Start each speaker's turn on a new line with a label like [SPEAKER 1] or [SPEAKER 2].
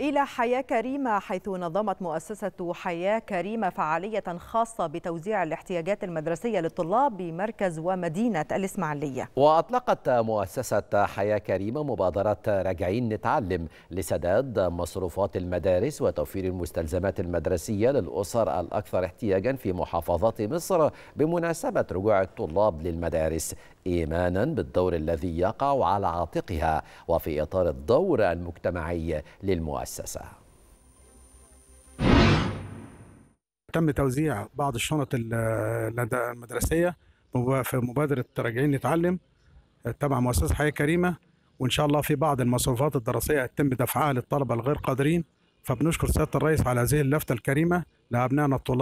[SPEAKER 1] إلى حياة كريمة حيث نظمت مؤسسة حياة كريمة فعالية خاصة بتوزيع الاحتياجات المدرسية للطلاب بمركز ومدينة الإسماعيلية
[SPEAKER 2] وأطلقت مؤسسة حياة كريمة مبادرة راجعين نتعلم لسداد مصروفات المدارس وتوفير المستلزمات المدرسية للأسر الأكثر احتياجا في محافظات مصر بمناسبة رجوع الطلاب للمدارس إيمانا بالدور الذي يقع على عاتقها وفي إطار الدور المجتمعي للمؤسسة
[SPEAKER 3] تم توزيع بعض الشنط المدرسية في مبادرة راجعين نتعلم تبع مؤسسة حياة كريمة وإن شاء الله في بعض المصروفات الدراسية يتم دفعها للطلبة الغير قادرين فبنشكر سيادة الرئيس على هذه اللفتة الكريمة لأبنائنا الطلاب